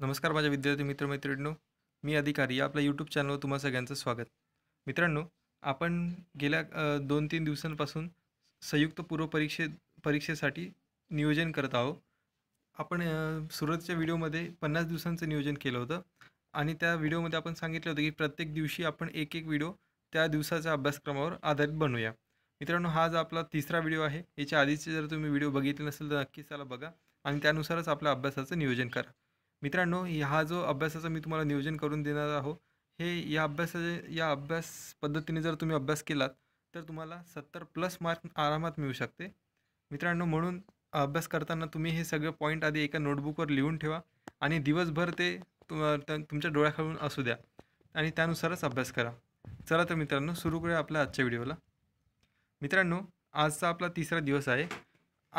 नमस्कार माझ्या विद्यार्थी मित्रमैत्रिणींनो मी अधिकारी आपल्या यूट्यूब चॅनलवर तुम्हा सगळ्यांचं स्वागत मित्रांनो आपण गेल्या दोन तीन दिवसांपासून संयुक्त पूर्व परीक्षेसाठी नियोजन करत आहोत आपण सुरुवातीच्या व्हिडिओमध्ये पन्नास दिवसांचं नियोजन केलं होतं आणि त्या व्हिडिओमध्ये आपण सांगितलं होतं की प्रत्येक दिवशी आपण एक एक व्हिडिओ त्या दिवसाच्या अभ्यासक्रमावर आधारित बनवूया मित्रांनो हा जो आपला तिसरा व्हिडिओ आहे याच्या आधीचे जर तुम्ही व्हिडिओ बघितले नसेल तर नक्कीच त्याला बघा आणि त्यानुसारच आपल्या अभ्यासाचं नियोजन करा मित्रांनो हा जो अभ्यासाचा मी तुम्हाला नियोजन करून देणार आहो हे या अभ्यासाचे या अभ्यास पद्धतीने जर तुम्ही अभ्यास केलात तर तुम्हाला सत्तर प्लस मार्क आरामात मिळू शकते मित्रांनो म्हणून अभ्यास करताना तुम्ही हे सगळे पॉईंट आधी एका नोटबुकवर लिहून ठेवा आणि दिवसभर ते तुम तुमच्या डोळ्याखालून असू द्या आणि त्यानुसारच अभ्यास करा चला तर मित्रांनो सुरू करूया आपल्या आजच्या व्हिडिओला मित्रांनो आजचा आपला तिसरा दिवस आहे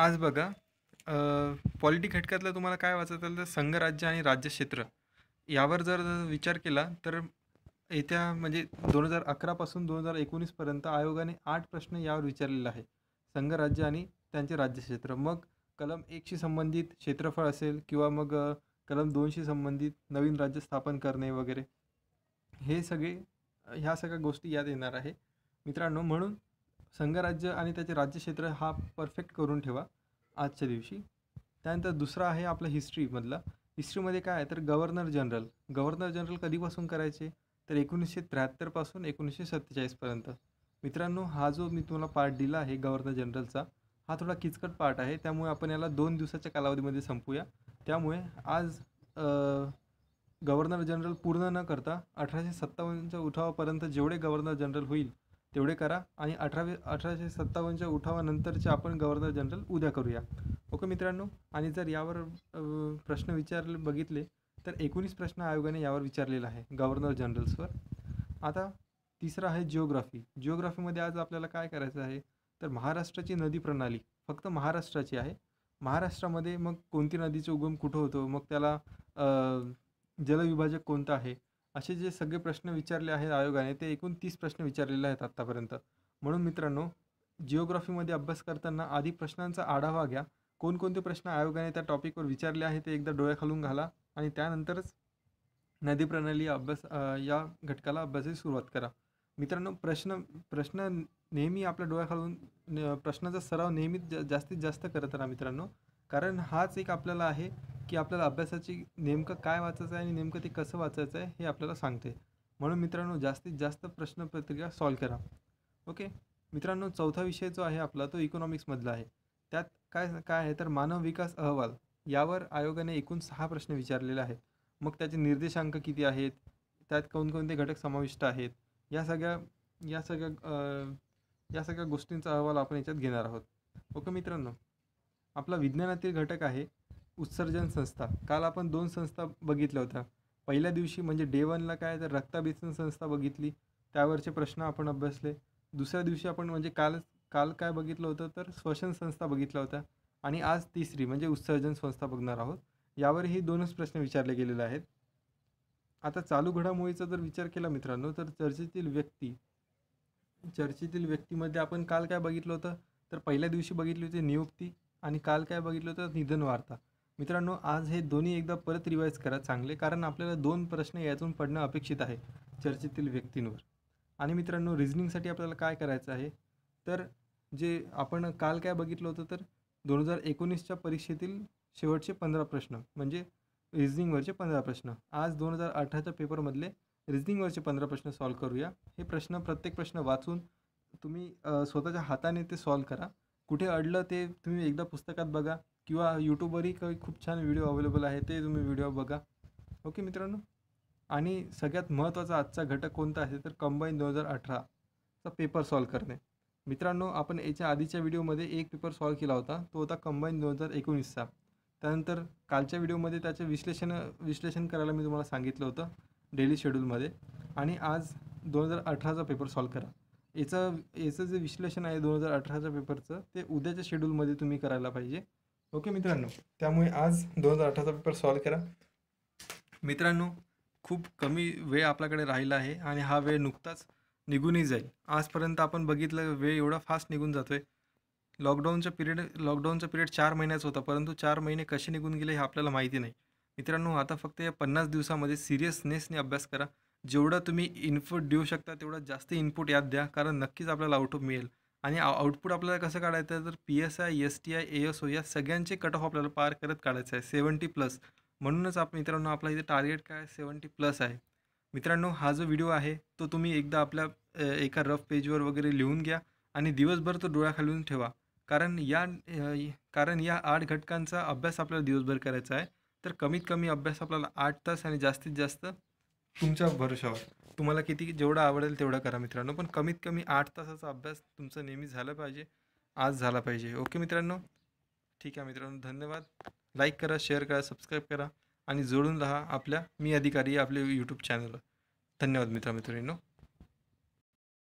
आज बघा पॉलिटिक घटकातलं तुम्हाला काय वाचत तर संघराज्य आणि राज्यक्षेत्र यावर जर विचार केला तर येत्या म्हणजे दोन हजार अकरापासून दोन हजार एकोणीसपर्यंत आयोगाने आठ प्रश्न यावर विचारलेला आहे संघराज्य आणि त्यांचे राज्यक्षेत्र मग कलम एकशी संबंधित क्षेत्रफळ असेल किंवा मग कलम दोनशी संबंधित नवीन राज्य स्थापन करणे वगैरे हे सगळे ह्या सगळ्या गोष्टी यात येणार आहे मित्रांनो म्हणून संघराज्य आणि त्याचे राज्यक्षेत्र हा परफेक्ट करून ठेवा आजच्या दिवशी त्यानंतर दुसरा आहे आपला हिस्ट्रीमधला हिस्ट्रीमध्ये काय आहे तर गव्हर्नर जनरल गव्हर्नर जनरल कधीपासून करायचे तर एकोणीसशे त्र्याहत्तरपासून एकोणीसशे सत्तेचाळीसपर्यंत मित्रांनो हा जो मी तुम्हाला पार्ट दिला आहे गव्हर्नर जनरलचा हा थोडा किचकट पार्ट आहे त्यामुळे आपण याला दोन दिवसाच्या कालावधीमध्ये संपूया त्यामुळे आज गव्हर्नर जनरल पूर्ण न करता अठराशे सत्तावन्नच्या उठावापर्यंत जेवढे गव्हर्नर जनरल होईल तेवढे करा आणि अठरावे अठराशे सत्तावन्नच्या उठावानंतरचे आपण गव्हर्नर जनरल उद्या करूया ओके मित्रांनो आणि जर यावर प्रश्न विचारले बघितले तर एकोणीस प्रश्न आयोगाने यावर विचारलेला आहे गव्हर्नर जनरल्सवर आता तिसरा आहे जिओग्राफी जिओग्राफीमध्ये आज आपल्याला काय करायचं आहे तर महाराष्ट्राची नदी प्रणाली फक्त महाराष्ट्राची आहे महाराष्ट्रामध्ये मग कोणती नदीचं उगम कुठं होतो मग त्याला जलविभाजक कोणतं आहे असे जे सगळे प्रश्न विचारले आहेत आयोगाने ते एकूण तीस प्रश्न विचारलेले आहेत आत्तापर्यंत म्हणून मित्रांनो जिओग्राफीमध्ये अभ्यास करताना आधी प्रश्नांचा आढावा घ्या कोणकोणते प्रश्न आयोगाने त्या टॉपिकवर विचारले आहेत ते एकदा डोळ्याखालून घाला आणि त्यानंतरच नदी प्रणाली अभ्यास या घटकाला अभ्यासाची सुरुवात करा मित्रांनो प्रश्न प्रश्न नेहमी आपल्या डोळ्याखालून प्रश्नाचा सराव नेहमीच जास्तीत जास्त करत राहा मित्रांनो कारण हाच एक आपल्याला आहे की आपल्याला अभ्यासाची नेमकं काय वाचायचं आहे आणि नेमकं ते कसं वाचायचं आहे हे आपल्याला सांगते म्हणून मित्रांनो जास्तीत जास्त प्रश्नपत्रिका सॉल्व करा ओके मित्रांनो चौथा विषय जो आहे आपला तो इकॉनॉमिक्समधला आहे त्यात काय काय आहे तर मानव विकास अहवाल यावर आयोगाने एकूण सहा प्रश्न विचारलेला आहे मग त्याचे निर्देशांक किती आहेत त्यात कोणकोणते घटक समाविष्ट आहेत या सगळ्या या सगळ्या या सगळ्या गोष्टींचा अहवाल आपण याच्यात घेणार आहोत ओके मित्रांनो आपला विज्ञानातील घटक आहे उत्सर्जन संस्था काल आपण दोन संस्था बघितल्या होत्या पहिल्या दिवशी म्हणजे डे वनला काय तर रक्ताभिसन संस्था बघितली त्यावरचे प्रश्न आपण अभ्यासले दुसऱ्या दिवशी आपण म्हणजे काल काल काय बघितलं होतं तर श्वसन संस्था बघितल्या होत्या आणि आज तिसरी म्हणजे उत्सर्जन संस्था बघणार आहोत यावरही दोनच प्रश्न विचारले गेलेले आहेत आता चालू घडामोडीचा जर विचार केला मित्रांनो तर चर्चेतील व्यक्ती चर्चेतील व्यक्तीमध्ये आपण काल काय बघितलं होतं तर पहिल्या दिवशी बघितली होती नियुक्ती आणि काल काय बघितलं होतं निधन वार्ता मित्रांनो आज हे दोन्ही एकदा परत रिवाईज करा चांगले कारण आपल्याला दोन प्रश्न यातून पडणं अपेक्षित आहे चर्चेतील व्यक्तींवर आणि मित्रांनो रिझनिंगसाठी आपल्याला काय करायचं आहे तर जे आपण काल काय बघितलं होतं तर दोन हजार एकोणीसच्या परीक्षेतील शेवटचे पंधरा प्रश्न म्हणजे रिझनिंगवरचे पंधरा प्रश्न आज दोन हजार अठराच्या पेपरमधले रिझनिंगवरचे पंधरा प्रश्न सॉल्व करूया हे प्रश्न प्रत्येक प्रश्न वाचून तुम्ही स्वतःच्या हाताने ते सॉल्व करा कुठे अडलं ते तुम्ही एकदा पुस्तकात बघा किंवा यूट्यूबवरही काही खूप छान व्हिडिओ अवेलेबल आहे ते तुम्ही व्हिडिओ बघा ओके मित्रांनो आणि सगळ्यात महत्त्वाचा आजचा घटक कोणता आहे तर कंबाईन दोन हजार अठराचा पेपर सॉल्व्ह करणे मित्रांनो आपण याच्या आधीच्या व्हिडिओमध्ये एक पेपर सॉल्व्ह केला होता तो होता कंबाईन दोन हजार एकोणीसचा त्यानंतर कालच्या व्हिडिओमध्ये त्याचे विश्लेषण विश्लेषण करायला मी तुम्हाला सांगितलं होतं डेली शेड्यूलमध्ये आणि आज दोन हजार अठराचा पेपर सॉल्व्ह करा याचं याचं जे विश्लेषण आहे दोन हजार अठराच्या पेपरचं ते उद्याच्या शेड्यूलमध्ये तुम्ही करायला पाहिजे ओके मित्रांनो त्यामुळे आज दोन हजार अठराचा पेपर सॉल्व करा मित्रांनो खूप कमी वेळ आपल्याकडे राहिला आहे आणि हा वेळ नुकताच निघूनही जाईल आजपर्यंत आपण बघितलं वेळ एवढा फास्ट निघून जातो आहे लॉकडाऊनचा पिरियड लॉकडाऊनचा पिरियड चार महिन्याचा होता परंतु चार महिने कसे निघून गेले हे आपल्याला माहिती नाही मित्रांनो आता फक्त या पन्नास दिवसामध्ये सिरियसनेसने अभ्यास करा जेवढा तुम्ही इनपुट देऊ शकता तेवढा जास्त इनपुट यात द्या कारण नक्कीच आपल्याला आउटपुट मिळेल आणि आउटपुट आपल्याला कसं काढायचं आहे तर P S I S T I A S O या सगळ्यांचे कट ऑफ आपल्याला पार करत काढायचं आहे सेवन्टी प्लस म्हणूनच आपण मित्रांनो आपला इथे टार्गेट काय सेवन्टी प्लस आहे मित्रांनो हा जो व्हिडिओ आहे तो तुम्ही एकदा आपल्या एका रफ पेजवर वगैरे लिहून घ्या आणि दिवसभर तो डोळ्याखालून ठेवा कारण या कारण या आठ घटकांचा अभ्यास आपल्याला दिवसभर करायचा आहे तर कमीत कमी अभ्यास आपल्याला आठ तास आणि जास्तीत जास्त तुमच्या भरोशावर तुम्हाला किती जेवढं आवडेल तेवढं करा मित्रांनो पण कमीत कमी आठ तासाचा अभ्यास तुमचा नेहमी झाला पाहिजे आज झाला पाहिजे ओके मित्रांनो ठीक आहे मित्रांनो धन्यवाद लाईक करा शेअर करा सबस्क्राईब करा आणि जोडून राहा आपल्या मी अधिकारी आपले यूट्यूब चॅनल धन्यवाद मित्रांनो